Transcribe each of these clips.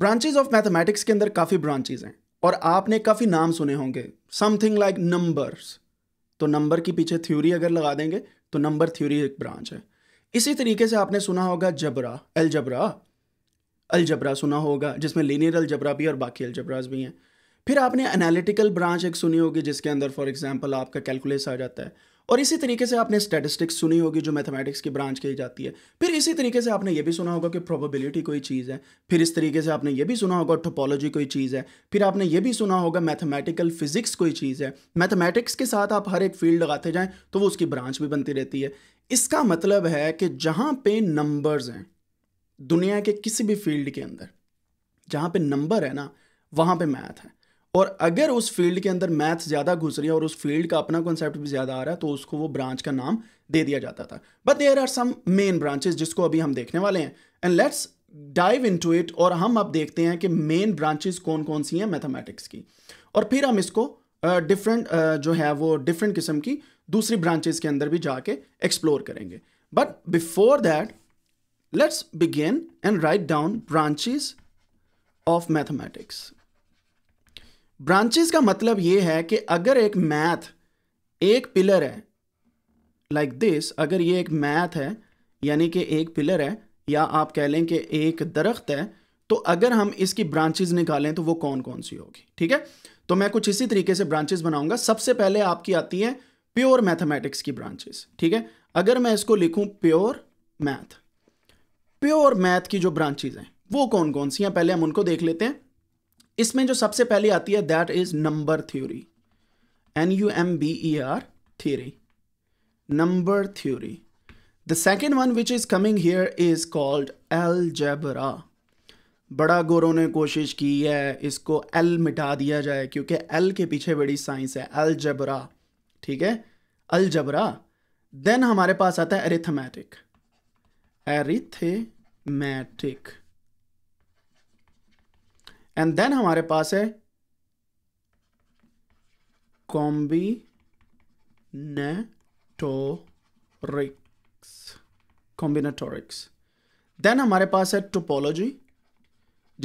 branches of mathematics के अंदर काफ़ी ब्रांचेज हैं और आपने काफ़ी नाम सुने होंगे समथिंग लाइक नंबर्स तो नंबर के पीछे थ्योरी अगर लगा देंगे तो नंबर थ्योरी एक ब्रांच है इसी तरीके से आपने सुना होगा जबरा अलजबरा अलजबरा सुना होगा जिसमें लीनियर अलजबरा भी और बाकी अलजबराज भी हैं फिर आपने एनालिटिकल ब्रांच एक सुनी होगी जिसके अंदर फॉर एग्जांपल आपका कैलकुलेस आ जाता है और इसी तरीके से आपने स्टेटिस्टिक्स सुनी होगी जो मैथमेटिक्स की ब्रांच कही जाती है फिर इसी तरीके से आपने ये भी सुना होगा कि प्रोबेबिलिटी कोई चीज़ है फिर इस तरीके से आपने ये भी सुना होगा टोपोलॉजी कोई चीज़ है फिर आपने ये भी सुना होगा मैथमेटिकल फिजिक्स कोई चीज़ है मैथमेटिक्स के साथ आप हर एक फील्ड लगाते जाएँ तो वो उसकी ब्रांच भी बनती रहती है इसका मतलब है कि जहाँ पे नंबर्स हैं दुनिया के किसी भी फील्ड के अंदर जहाँ पे नंबर है ना वहाँ पे मैथ है और अगर उस फील्ड के अंदर मैथ्स ज़्यादा घुस रही है और उस फील्ड का अपना कॉन्सेप्ट भी ज़्यादा आ रहा है तो उसको वो ब्रांच का नाम दे दिया जाता था but there are some main branches जिसको अभी हम देखने वाले हैं and let's dive into it और हम अब देखते हैं कि मेन ब्रांचेज कौन कौन सी हैं मैथमेटिक्स की और फिर हम इसको डिफरेंट uh, uh, जो है वो डिफरेंट किस्म की दूसरी ब्रांचेज के अंदर भी जाके एक्सप्लोर करेंगे but before that let's begin and write down branches of mathematics branches का मतलब ये है कि अगर एक मैथ एक पिलर है लाइक like दिस अगर ये एक मैथ है यानी कि एक पिलर है या आप कह लें कि एक दरख्त है तो अगर हम इसकी ब्रांचेस निकालें तो वो कौन कौन सी होगी ठीक है तो मैं कुछ इसी तरीके से ब्रांचेस बनाऊंगा सबसे पहले आपकी आती है प्योर मैथमेटिक्स की ब्रांचेस ठीक है अगर मैं इसको लिखूं प्योर मैथ प्योर मैथ की जो ब्रांचेज हैं वो कौन कौन सी हैं पहले हम उनको देख लेते हैं इसमें जो सबसे पहले आती है that is number theory N U M B E R theory number theory the second one which is coming here is called algebra बड़ा गोरों ने कोशिश की है इसको एल मिटा दिया जाए क्योंकि एल के पीछे बड़ी साइंस है एल जबरा ठीक है अल जबरा देन हमारे पास आता है एरिथमेटिक एरिथमेटिक एंड देन हमारे पास है कॉम्बी टोरिक्स कॉम्बिनेटोरिक्स देन हमारे पास है टोपोलॉजी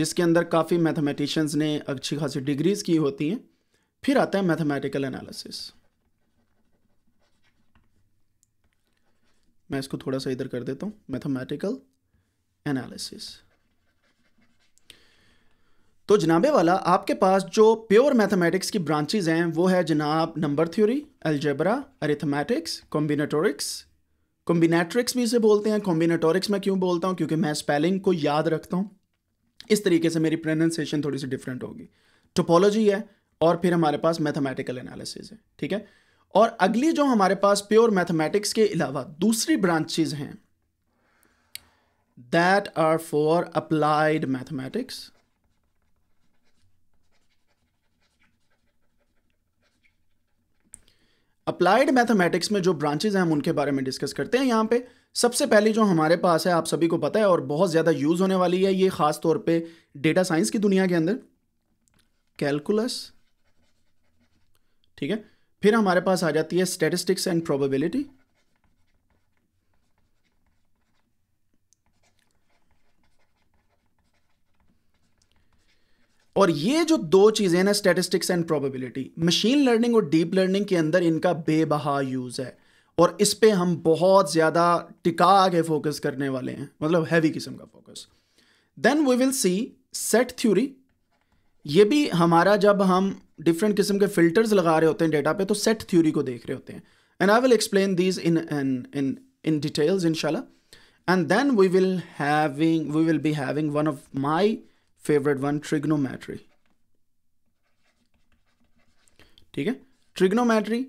जिसके अंदर काफ़ी मैथमेटिशियंस ने अच्छी खासी डिग्रीज़ की होती हैं फिर आता है मैथमेटिकल एनालिसिस मैं इसको थोड़ा सा इधर कर देता हूँ मैथमेटिकल एनालिसिस तो जनाबे वाला आपके पास जो प्योर मैथमेटिक्स की ब्रांचेज हैं वो है जनाब number theory algebra arithmetics combinatorics combinatorics भी इसे बोलते हैं कॉम्बिनेटोरिक्स मैं क्यों बोलता हूँ क्योंकि मैं स्पेलिंग को याद रखता हूँ इस तरीके से मेरी प्रोनंसिएशन थोड़ी सी डिफरेंट होगी टोपोलॉजी है और फिर हमारे पास मैथमेटिकल एनालिसिस है ठीक है और अगली जो हमारे पास प्योर मैथमेटिक्स के अलावा दूसरी ब्रांचेज हैं that are for applied mathematics applied mathematics में जो ब्रांचेज हैं हम उनके बारे में डिस्कस करते हैं यहाँ पे सबसे पहले जो हमारे पास है आप सभी को पता है और बहुत ज़्यादा यूज़ होने वाली है ये ख़ास तौर पे डेटा साइंस की दुनिया के अंदर कैलकुलस ठीक है फिर हमारे पास आ जाती है स्टेटिस्टिक्स एंड प्रोबेबिलिटी और ये जो दो चीज़ें ना statistics and probability machine learning और डीप लर्निंग के अंदर इनका बेबहा यूज़ है और इस पर हम बहुत ज़्यादा टिका के फोकस करने वाले हैं मतलब हैवी किस्म का focus then we will see set theory ये भी हमारा जब हम डिफरेंट किस्म के फिल्टर्स लगा रहे होते हैं डेटा पे तो सेट थ्योरी को देख रहे होते हैं and I will explain these in in in details इनशाला and then we will having we will be having one of my favourite one trigonometry ठीक है ट्रिग्नोमैट्री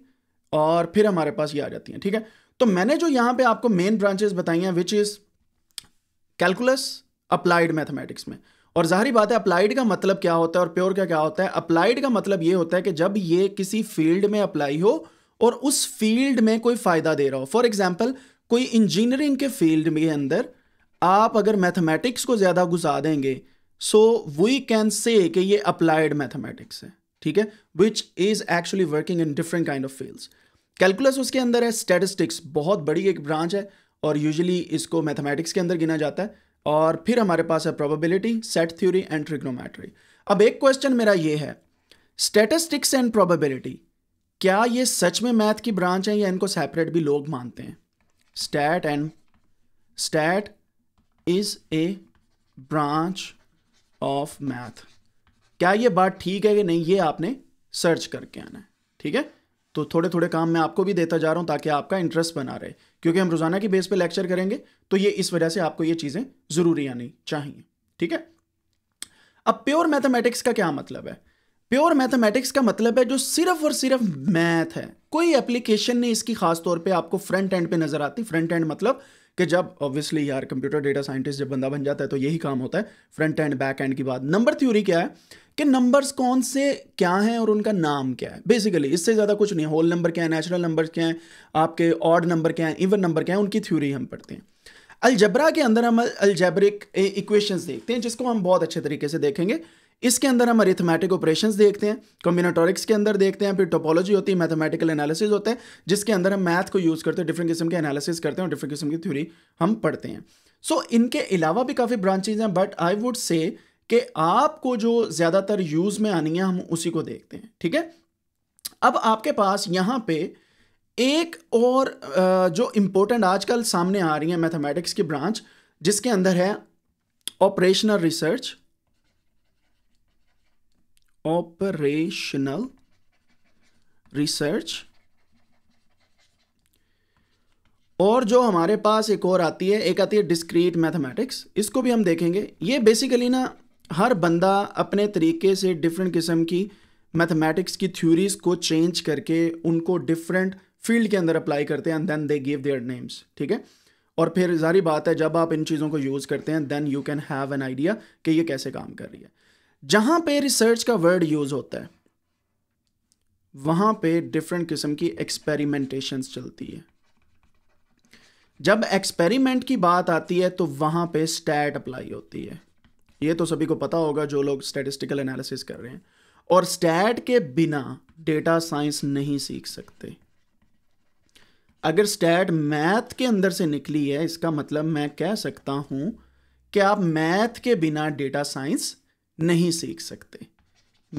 और फिर हमारे पास ये आ जाती है ठीक है तो मैंने जो यहां पे आपको मेन ब्रांचेस बताई हैं which is calculus applied mathematics में और जाहरी बात है अप्लाइड का मतलब क्या होता है और प्योर का क्या होता है अप्लाइड का मतलब ये होता है कि जब ये किसी फील्ड में अप्लाई हो और उस फील्ड में कोई फ़ायदा दे रहा हो फॉर एग्जाम्पल कोई इंजीनियरिंग के फील्ड के अंदर आप अगर मैथमेटिक्स को ज़्यादा घुसा देंगे सो वी कैन से कि ये अप्लाइड मैथमेटिक्स है ठीक है which is actually working in different kind of fields calculus उसके अंदर है स्टेटिस्टिक्स बहुत बड़ी एक ब्रांच है और यूजली इसको मैथमेटिक्स के अंदर गिना जाता है और फिर हमारे पास है probability set theory and trigonometry अब एक क्वेश्चन मेरा ये है स्टेटिस्टिक्स एंड प्रोबेबिलिटी क्या ये सच में मैथ की ब्रांच है या इनको सेपरेट भी लोग मानते हैं stat and stat is a branch of math क्या ये बात ठीक है कि नहीं ये आपने सर्च करके आना है ठीक है तो थोड़े थोड़े काम मैं आपको भी देता जा रहा हूं ताकि आपका इंटरेस्ट बना रहे क्योंकि हम रोजाना की बेस पे लेक्चर करेंगे तो ये इस वजह से आपको ये चीज़ें ज़रूरी आनी चाहिए ठीक है अब प्योर मैथमेटिक्स का क्या मतलब है प्योर मैथमेटिक्स का मतलब है जो सिर्फ और सिर्फ मैथ है कोई एप्लीकेशन नहीं इसकी खास तौर पे आपको फ्रंट एंड पे नजर आती फ्रंट एंड मतलब कि जब ऑब्वियसली यार कंप्यूटर डेटा साइंटिस्ट जब बंदा बन जाता है तो यही काम होता है फ्रंट एंड बैक एंड की बात नंबर थ्योरी क्या है कि नंबर्स कौन से क्या हैं और उनका नाम क्या है बेसिकली इससे ज़्यादा कुछ नहीं होल नंबर क्या है नेचुरल नंबर क्या हैं आपके ऑड नंबर क्या हैं इवन नंबर क्या है उनकी थ्योरी हम पढ़ते हैं अलजबरा के अंदर हम अलजबरिक इक्वेशंस देखते हैं जिसको हम बहुत अच्छे तरीके से देखेंगे इसके अंदर हम अरिथमेटिक ऑपरेशन देखते हैं कॉम्बिनाटोरिक्स के अंदर देखते हैं फिर टोपोलॉजी होती है मैथमेटिकल एनालिसिस होते हैं जिसके अंदर हम मैथ को यूज़ करते हैं डिफरेंट किस्म के एनालिसिस करते हैं और डिफरेंट किस्म की थ्योरी हम पढ़ते हैं सो so, इनके अलावा भी काफ़ी ब्रांचेज हैं बट आई वुड से कि आपको जो ज़्यादातर यूज़ में आनी है हम उसी को देखते हैं ठीक है अब आपके पास यहाँ पे एक और जो इम्पोर्टेंट आजकल सामने आ रही है मैथमेटिक्स की ब्रांच जिसके अंदर है ऑपरेशनल रिसर्च operational रिसर्च और जो हमारे पास एक और आती है एक आती है डिस्क्रीट मैथमेटिक्स इसको भी हम देखेंगे ये बेसिकली ना हर बंदा अपने तरीके से डिफरेंट किस्म की मैथमेटिक्स की थ्योरीज को चेंज करके उनको डिफरेंट फील्ड के अंदर अप्लाई करते हैं and then they give their names ठीक है और फिर जारी बात है जब आप इन चीज़ों को यूज़ करते हैं then you can have an idea कि ये कैसे काम कर रही है जहां पे रिसर्च का वर्ड यूज़ होता है वहां पे डिफरेंट किस्म की एक्सपेरिमेंटेशंस चलती है जब एक्सपेरिमेंट की बात आती है तो वहां पे स्टैट अप्लाई होती है ये तो सभी को पता होगा जो लोग स्टेटिस्टिकल एनालिसिस कर रहे हैं और स्टैट के बिना डेटा साइंस नहीं सीख सकते अगर स्टैट मैथ के अंदर से निकली है इसका मतलब मैं कह सकता हूं कि आप मैथ के बिना डेटा साइंस नहीं सीख सकते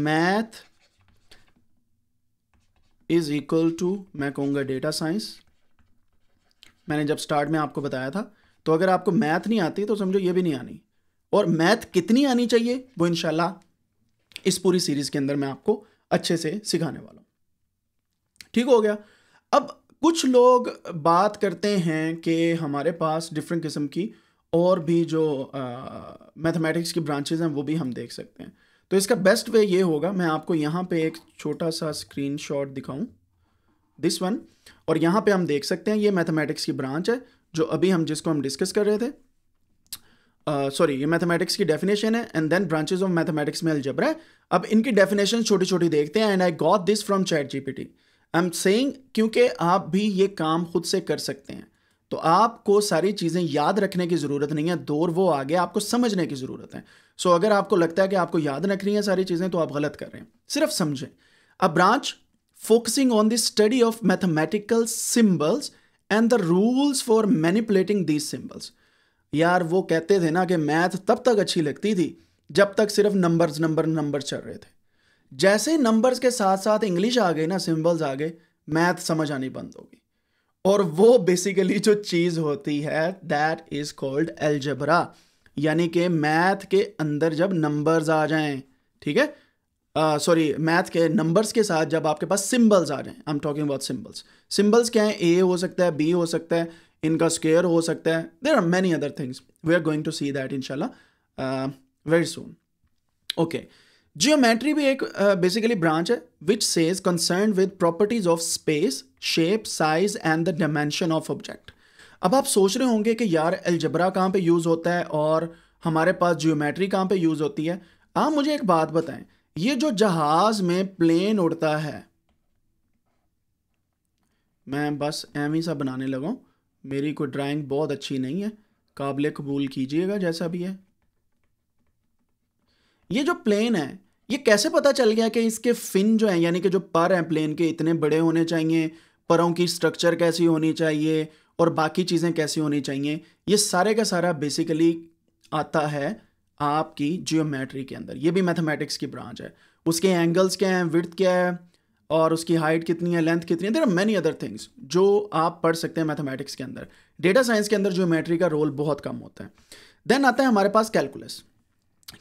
मैथ इज इक्वल टू मैं कहूंगा डेटा साइंस मैंने जब स्टार्ट में आपको बताया था तो अगर आपको मैथ नहीं आती तो समझो ये भी नहीं आनी और मैथ कितनी आनी चाहिए वो इनशाला इस पूरी सीरीज के अंदर मैं आपको अच्छे से सिखाने वाला हूँ ठीक हो गया अब कुछ लोग बात करते हैं कि हमारे पास डिफरेंट किस्म की और भी जो मैथमेटिक्स की ब्रांचेज हैं वो भी हम देख सकते हैं तो इसका बेस्ट वे ये होगा मैं आपको यहाँ पे एक छोटा सा स्क्रीन शॉट दिखाऊँ दिस वन और यहाँ पे हम देख सकते हैं ये मैथमेटिक्स की ब्रांच है जो अभी हम जिसको हम डिस्कस कर रहे थे सॉरी uh, ये मैथमेटिक्स की डेफिनेशन है and then branches of mathematics में अलजबरा है अब इनकी डेफिनेशन छोटी छोटी देखते हैं and I got this from चैट टी आई एम सेंग क्योंकि आप भी ये काम खुद से कर सकते हैं तो आपको सारी चीज़ें याद रखने की ज़रूरत नहीं है दौर वो आ गया आपको समझने की ज़रूरत है सो अगर आपको लगता है कि आपको याद रखनी है सारी चीज़ें तो आप गलत कर रहे हैं सिर्फ समझें a branch focusing on the study of mathematical symbols and the rules for manipulating these symbols यार वो कहते थे ना कि मैथ तब तक अच्छी लगती थी जब तक सिर्फ नंबर्स नंबर नंबर चल रहे थे जैसे नंबर्स के साथ साथ इंग्लिश आ गई ना सिम्बल्स आ गए मैथ समझ आनी बंद होगी और वो बेसिकली जो चीज़ होती है दैट इज़ कॉल्ड एल्जबरा यानी कि मैथ के अंदर जब नंबर्स आ जाएं ठीक है सॉरी uh, मैथ के नंबर्स के साथ जब आपके पास सिंबल्स आ जाएं I am talking about symbols symbols क्या है ए हो सकता है बी हो सकता है इनका स्केयर हो सकता है there are many other things we are going to see that इनशाला वेरी सुन ओके जियोमेट्री भी एक बेसिकली uh, ब्रांच है which says concern with properties of space shape size and the dimension of object अब आप सोच रहे होंगे कि यार एल्जबरा कहाँ पे यूज़ होता है और हमारे पास जियोमेट्री कहाँ पे यूज़ होती है आप मुझे एक बात बताएं ये जो जहाज़ में प्लेन उड़ता है मैं बस एम ही सा बनाने लगा मेरी कोई ड्राइंग बहुत अच्छी नहीं है काबिल कबूल कीजिएगा जैसा भी है ये जो प्लेन है ये कैसे पता चल गया कि इसके फिन जो है यानी कि जो पर हैं प्लेन के इतने बड़े होने चाहिए परों की स्ट्रक्चर कैसी होनी चाहिए और बाकी चीज़ें कैसी होनी चाहिए ये सारे का सारा बेसिकली आता है आपकी जियोमेट्री के अंदर ये भी मैथमेटिक्स की ब्रांच है उसके एंगल्स क्या हैं विर्थ क्या है और उसकी हाइट कितनी है लेंथ कितनी है there are many other things जो आप पढ़ सकते हैं मैथमेटिक्स के अंदर डेटा साइंस के अंदर जियोमेट्री का रोल बहुत कम होता है देन आता है हमारे पास कैलकुलस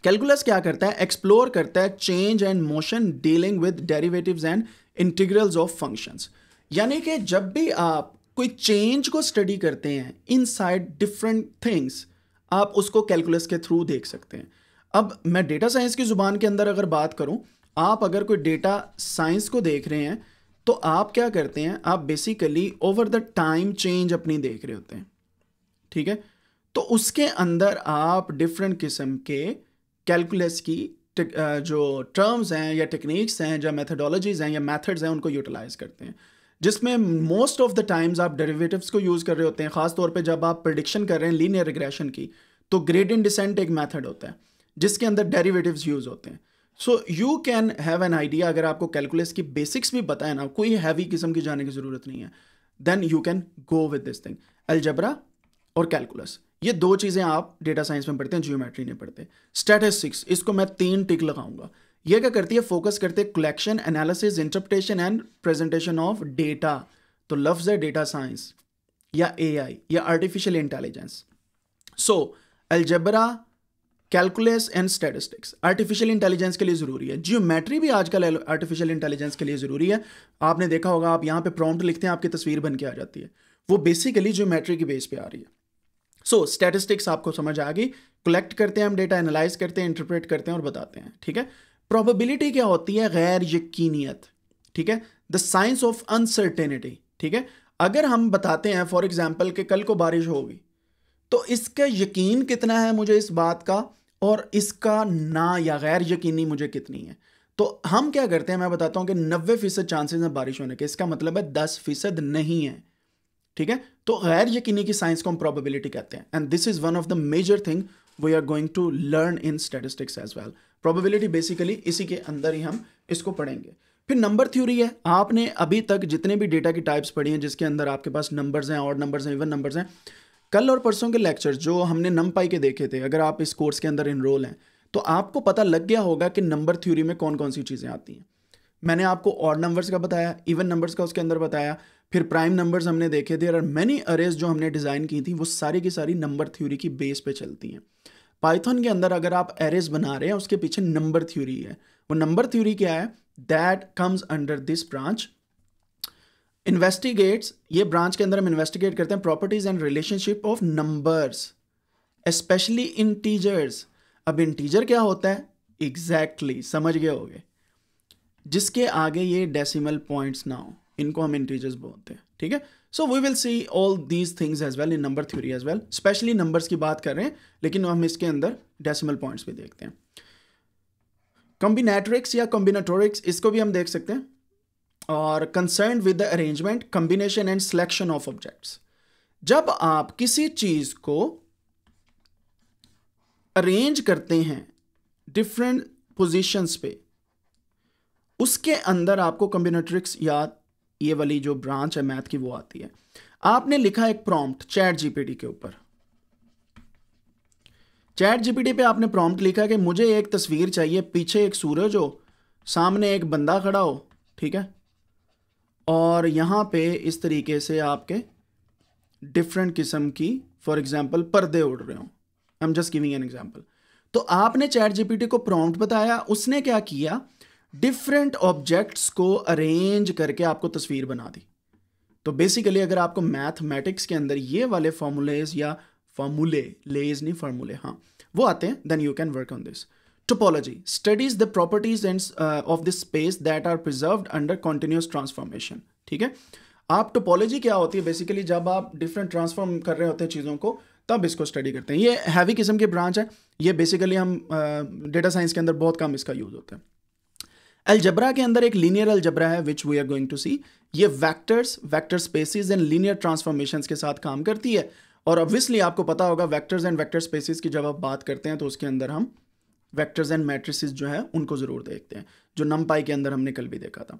कैलकुलस क्या करता है एक्सप्लोर करता है change and motion dealing with derivatives and integrals of functions यानी कि जब भी आप कोई चेंज को स्टडी करते हैं इन साइड डिफरेंट थिंग्स आप उसको कैलकुलस के थ्रू देख सकते हैं अब मैं डेटा साइंस की ज़ुबान के अंदर अगर बात करूं आप अगर कोई डेटा साइंस को देख रहे हैं तो आप क्या करते हैं आप basically over the time change अपनी देख रहे होते हैं ठीक है तो उसके अंदर आप डिफरेंट किस्म के कैलकुलस की uh, जो टर्म्स हैं या टेक्निक्स हैं या मेथडोलॉजीज़ हैं या मेथड्स हैं उनको यूटिलाइज़ करते हैं जिसमें मोस्ट ऑफ द टाइम्स आप डेरिवेटिव्स को यूज़ कर रहे होते हैं ख़ासतौर पे जब आप प्रडिक्शन कर रहे हैं लीनियर रिग्रेशन की तो इन डिसेंट एक मेथड होता है जिसके अंदर डेरिवेटिव्स यूज़ होते हैं so you can have an idea अगर आपको कैलकुलस की बेसिक्स भी पता है ना कोई हैवी किस्म की जाने की ज़रूरत नहीं है then you can go with this thing algebra और कैलकुलस ये दो चीज़ें आप डेटा साइंस में पढ़ते हैं जियोमेट्री नहीं पढ़ते स्टेटिस्टिक्स इसको मैं तीन टिक लगाऊंगा ये क्या करती है फोकस करते हैं collection analysis interpretation and presentation of data तो लफ्ज़ है डेटा साइंस या आई या artificial intelligence so algebra calculus and statistics artificial intelligence के लिए ज़रूरी है जियोमेट्री भी आजकल आर्टिफिशियल इंटेलिजेंस के लिए ज़रूरी है आपने देखा होगा आप यहाँ पे प्रॉम्प्ट लिखते हैं आपकी तस्वीर बन के आ जाती है वो बेसिकली जियोमेट्री की बेस पे आ रही है सो स्टेटिस्टिक्स आपको समझ आ गई कलेक्ट करते हैं हम डेटा एनालाइज करते हैं इंटरप्रेट करते हैं और बताते हैं ठीक है प्रोबेबिलिटी क्या होती है गैर यकीनियत ठीक है द साइंस ऑफ अनसर्टेनिटी ठीक है अगर हम बताते हैं फॉर एग्जाम्पल कि कल को बारिश होगी तो इसका यकीन कितना है मुझे इस बात का और इसका ना या गैर यकीनी मुझे कितनी है तो हम क्या करते हैं मैं बताता हूं कि नब्बे फीसद चांसेस हैं बारिश होने के इसका मतलब है दस फीसद नहीं है ठीक है तो गैर यकीनी की साइंस को हम प्रोबेबिलिटी कहते हैं and this is one of the major thing we are going to learn in statistics as well probability basically इसी के अंदर ही हम इसको पढ़ेंगे फिर नंबर थ्योरी है आपने अभी तक जितने भी डेटा की टाइप्स पढ़ी हैं जिसके अंदर आपके पास नंबर्स हैं और नंबर्स हैं इवन नंबर्स हैं कल और परसों के लेक्चर जो हमने नम पाई के देखे थे अगर आप इस कोर्स के अंदर इनरोल हैं तो आपको पता लग गया होगा कि नंबर थ्योरी में कौन कौन सी चीज़ें आती हैं मैंने आपको और नंबर्स का बताया इवन नंबर्स का उसके अंदर बताया फिर प्राइम नंबर्स हमने देखे थे और मैनी अरेज जो हमने डिज़ाइन की थी वो सारी की सारी नंबर थ्योरी की बेस पे चलती हैं पाइथन के अंदर अगर आप एरेज बना रहे हैं उसके पीछे नंबर थ्योरी है वो नंबर थ्योरी क्या है that comes under this branch investigates ये ब्रांच के अंदर हम इन्वेस्टिगेट करते हैं properties and relationship of numbers specially integers अब इंटीजर क्या होता है एग्जैक्टली exactly, समझ गए होगे जिसके आगे ये डेसिमल पॉइंट्स ना हो इनको हम इंटीजर्स बोलते हैं ठीक है so we will see all these things as well in number theory as well specially numbers की बात कर रहे हैं लेकिन हम इसके अंदर डेसिमल पॉइंट्स भी देखते हैं कॉम्बिनेट्रिक्स या कॉम्बिनेटोरिक्स इसको भी हम देख सकते हैं और concern with the arrangement combination and selection of objects जब आप किसी चीज को अरेंज करते हैं डिफरेंट पोजिशंस पे उसके अंदर आपको कम्बिनेट्रिक्स याद ये वाली जो ब्रांच है मैथ की वो आती है आपने लिखा एक प्रॉम्प्ट चैट जीपीटी के ऊपर चैट जीपीटी पे आपने प्रॉम्प्ट लिखा कि मुझे एक तस्वीर चाहिए पीछे एक सूरज हो सामने एक बंदा खड़ा हो ठीक है और यहां पे इस तरीके से आपके डिफरेंट किस्म की फॉर एग्जाम्पल पर्दे उड़ रहे हो I am just giving an example तो आपने चैट जीपीटी को प्रॉम्प्ट बताया उसने क्या किया डिफरेंट ऑब्जेक्ट्स को अरेंज करके आपको तस्वीर बना दी तो बेसिकली अगर आपको मैथमेटिक्स के अंदर ये वाले फॉर्मूलेज या फॉर्मूले लेज नहीं फॉर्मूले हाँ वो आते हैं then you can work on this topology studies the properties and of this space that are preserve under continuous transformation ठीक है आप टोपोलॉजी क्या होती है बेसिकली जब आप डिफरेंट ट्रांसफॉर्म कर रहे होते हैं चीज़ों को तब इसको स्टडी करते हैं ये हैवी किस्म की ब्रांच है ये बेसिकली हम डेटा uh, साइंस के अंदर बहुत कम इसका यूज़ होता है अलजबरा के अंदर एक लीनियर अलजबरा है which we are going to see ये vectors vector spaces and linear transformation के साथ काम करती है और ऑब्वियसली आपको पता होगा वैक्टर्स एंड वैक्टर स्पेसिस की जब आप बात करते हैं तो उसके अंदर हम वेक्टर्स एंड मैट्रिसेस जो है उनको ज़रूर देखते हैं जो नम पाई के अंदर हमने कल भी देखा था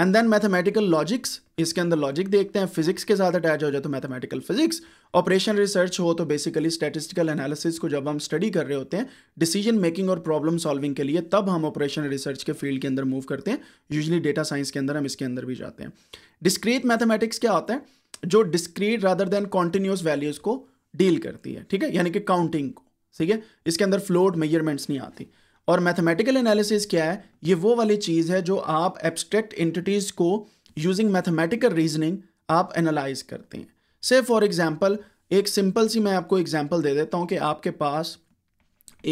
एंड देन मैथमेटिकल लॉजिक्स इसके अंदर लॉजिक देखते हैं फिजिक्स के साथ अटैच हो जाए तो मैथमेटिकल फिजिक्स ऑपरेशन रिसर्च हो तो बेसिकली स्टेटिस्टिकल एनालिसिस को जब हम स्टडी कर रहे होते हैं डिसीजन मेकिंग और प्रॉब्लम सॉल्विंग के लिए तब हम ऑपरेशन रिसर्च के फील्ड के अंदर मूव करते हैं यूजली डेटा साइंस के अंदर हम इसके अंदर भी जाते हैं डिस्क्रीट मैथमेटिक्स क्या होता है जो discrete rather than continuous values को डील करती है ठीक है यानी कि काउंटिंग को ठीक है इसके अंदर फ्लोट मेजरमेंट्स नहीं आती और मैथमेटिकल एनालिसिस क्या है ये वो वाली चीज़ है जो आप एब्स्ट्रैक्ट एंटिटीज़ को यूजिंग मैथमेटिकल रीजनिंग आप एनालाइज करते हैं से फॉर एग्जाम्पल एक सिंपल सी मैं आपको एग्जाम्पल दे देता हूँ कि आपके पास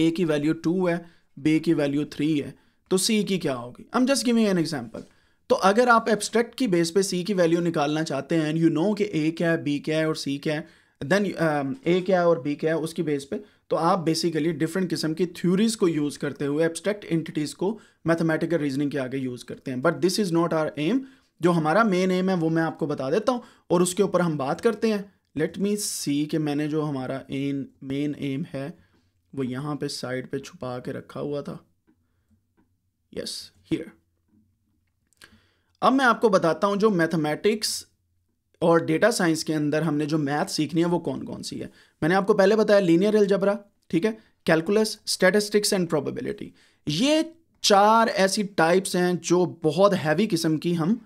ए की वैल्यू टू है बी की वैल्यू थ्री है तो सी की क्या होगी हम जस्ट गिविंग एन एग्जाम्पल तो अगर आप एब्स्ट्रैक्ट की बेस पे सी की वैल्यू निकालना चाहते हैं एंड यू नो कि ए क्या है बी क्या है और सी क्या है देन ए um, क्या है और बी क्या है उसकी बेस पे तो आप बेसिकली डिफरेंट किस्म की थ्यूरीज को यूज़ करते हुए एब्स्ट्रैक्ट एंटिटीज़ को मैथमेटिकल रीजनिंग के आगे यूज़ करते हैं बट दिस इज़ नॉट आर एम जो हमारा मेन एम है वो मैं आपको बता देता हूँ और उसके ऊपर हम बात करते हैं लेट मी सी कि मैंने जो हमारा एन मेन एम है वो यहाँ पे साइड पे छुपा के रखा हुआ था यस हियर अब मैं आपको बताता हूँ जो मैथमेटिक्स और डेटा साइंस के अंदर हमने जो मैथ सीखनी है वो कौन कौन सी है मैंने आपको पहले बताया लीनियर एल्जबरा ठीक है कैलकुलस स्टेटिस्टिक्स एंड प्रोबेबिलिटी ये चार ऐसी टाइप्स हैं जो बहुत हैवी किस्म की हम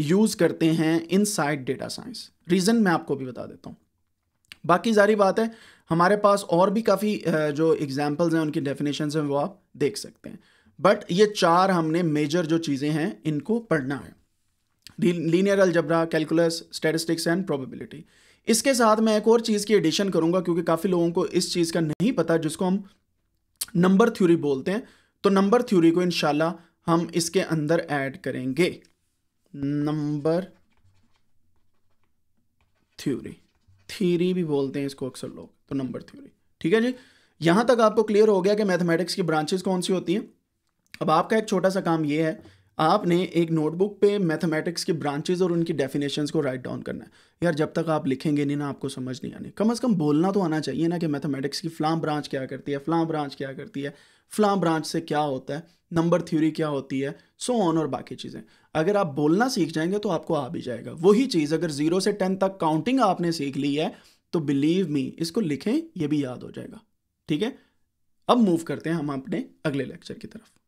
यूज़ करते हैं inside data science reason मैं आपको भी बता देता हूँ बाकी जारी बात है हमारे पास और भी काफ़ी जो एग्जाम्पल्स हैं उनकी डेफिनेशन हैं वो आप देख सकते हैं बट ये चार हमने मेजर जो चीज़ें हैं इनको पढ़ना है linear algebra calculus statistics and probability इसके साथ मैं एक और चीज़ की एडिशन करूंगा क्योंकि काफ़ी लोगों को इस चीज़ का नहीं पता जिसको हम नंबर थ्योरी बोलते हैं तो नंबर थ्योरी को इनशाला हम इसके अंदर ऐड करेंगे नंबर थ्योरी थ्योरी भी बोलते हैं इसको अक्सर लोग तो नंबर थ्योरी ठीक है जी यहाँ तक आपको क्लियर हो गया कि मैथमेटिक्स की ब्रांचेस कौन सी होती हैं अब आपका एक छोटा सा काम ये है आपने एक नोटबुक पे मैथमेटिक्स के ब्रांचेस और उनकी डेफिनेशंस को राइट डाउन करना है यार जब तक आप लिखेंगे नहीं ना आपको समझ नहीं आने कम से कम बोलना तो आना चाहिए ना कि मैथमेटिक्स की फ्लाम ब्रांच क्या करती है फ्लाम ब्रांच क्या करती है फ्लाम ब्रांच से क्या होता है नंबर थ्योरी क्या होती है सो ऑन और बाकी चीज़ें अगर आप बोलना सीख जाएंगे तो आपको आ भी जाएगा वही चीज़ अगर ज़ीरो से टेन तक काउंटिंग आपने सीख ली है तो बिलीव मी इसको लिखें ये भी याद हो जाएगा ठीक है अब मूव करते हैं हम अपने अगले लेक्चर की तरफ